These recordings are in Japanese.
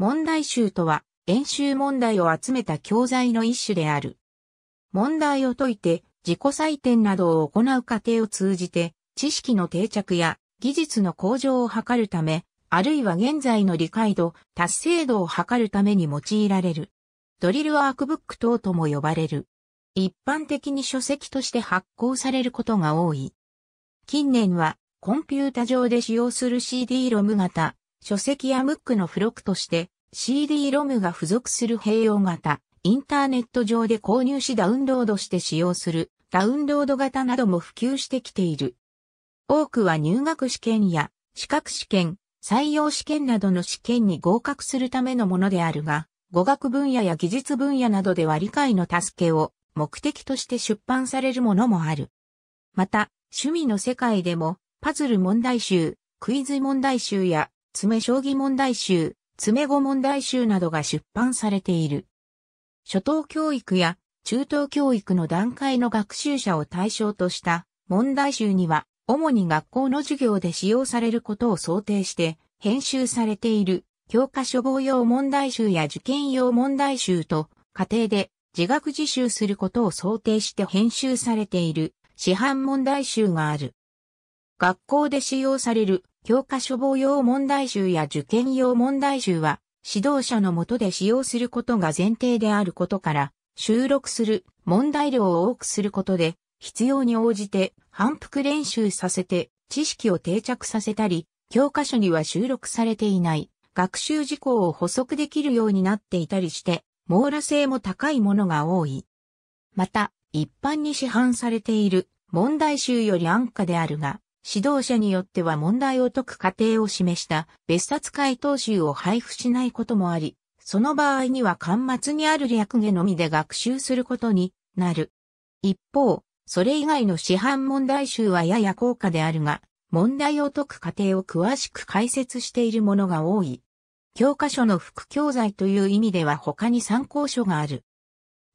問題集とは、演習問題を集めた教材の一種である。問題を解いて、自己採点などを行う過程を通じて、知識の定着や技術の向上を図るため、あるいは現在の理解度、達成度を図るために用いられる。ドリルワークブック等とも呼ばれる。一般的に書籍として発行されることが多い。近年は、コンピュータ上で使用する CD ロム型、書籍やムックの付録として CD-ROM が付属する併用型、インターネット上で購入しダウンロードして使用するダウンロード型なども普及してきている。多くは入学試験や資格試験、採用試験などの試験に合格するためのものであるが、語学分野や技術分野などでは理解の助けを目的として出版されるものもある。また、趣味の世界でも、パズル問題集、クイズ問題集や詰将棋問題集、詰語問題集などが出版されている。初等教育や中等教育の段階の学習者を対象とした問題集には、主に学校の授業で使用されることを想定して編集されている教科書防用問題集や受験用問題集と家庭で自学自習することを想定して編集されている市販問題集がある。学校で使用される教科書防用問題集や受験用問題集は、指導者のもとで使用することが前提であることから、収録する問題量を多くすることで、必要に応じて反復練習させて知識を定着させたり、教科書には収録されていない学習事項を補足できるようになっていたりして、網羅性も高いものが多い。また、一般に市販されている問題集より安価であるが、指導者によっては問題を解く過程を示した別冊回答集を配布しないこともあり、その場合には端末にある略下のみで学習することになる。一方、それ以外の市販問題集はやや高価であるが、問題を解く過程を詳しく解説しているものが多い。教科書の副教材という意味では他に参考書がある。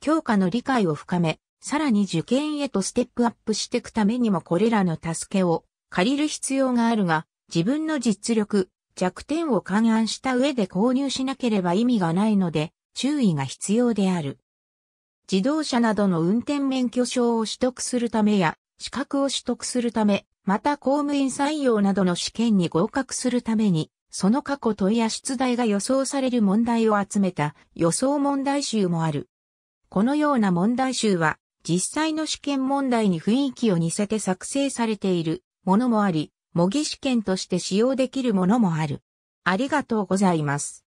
教科の理解を深め、さらに受験へとステップアップしていくためにもこれらの助けを借りる必要があるが、自分の実力、弱点を勘案した上で購入しなければ意味がないので、注意が必要である。自動車などの運転免許証を取得するためや、資格を取得するため、また公務員採用などの試験に合格するために、その過去問や出題が予想される問題を集めた予想問題集もある。このような問題集は、実際の試験問題に雰囲気を似せて作成されているものもあり、模擬試験として使用できるものもある。ありがとうございます。